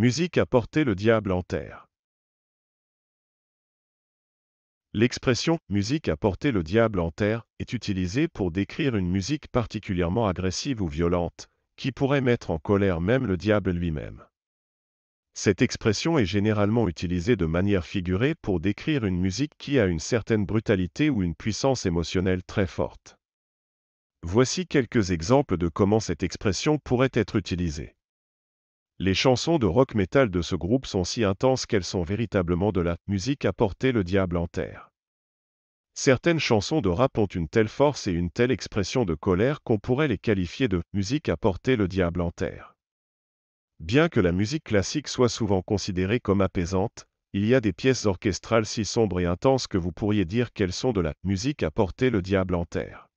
Musique à porté le diable en terre. L'expression musique à porté le diable en terre est utilisée pour décrire une musique particulièrement agressive ou violente, qui pourrait mettre en colère même le diable lui-même. Cette expression est généralement utilisée de manière figurée pour décrire une musique qui a une certaine brutalité ou une puissance émotionnelle très forte. Voici quelques exemples de comment cette expression pourrait être utilisée. Les chansons de rock metal de ce groupe sont si intenses qu'elles sont véritablement de la musique à porter le diable en terre. Certaines chansons de rap ont une telle force et une telle expression de colère qu'on pourrait les qualifier de musique à porter le diable en terre. Bien que la musique classique soit souvent considérée comme apaisante, il y a des pièces orchestrales si sombres et intenses que vous pourriez dire qu'elles sont de la musique à porter le diable en terre.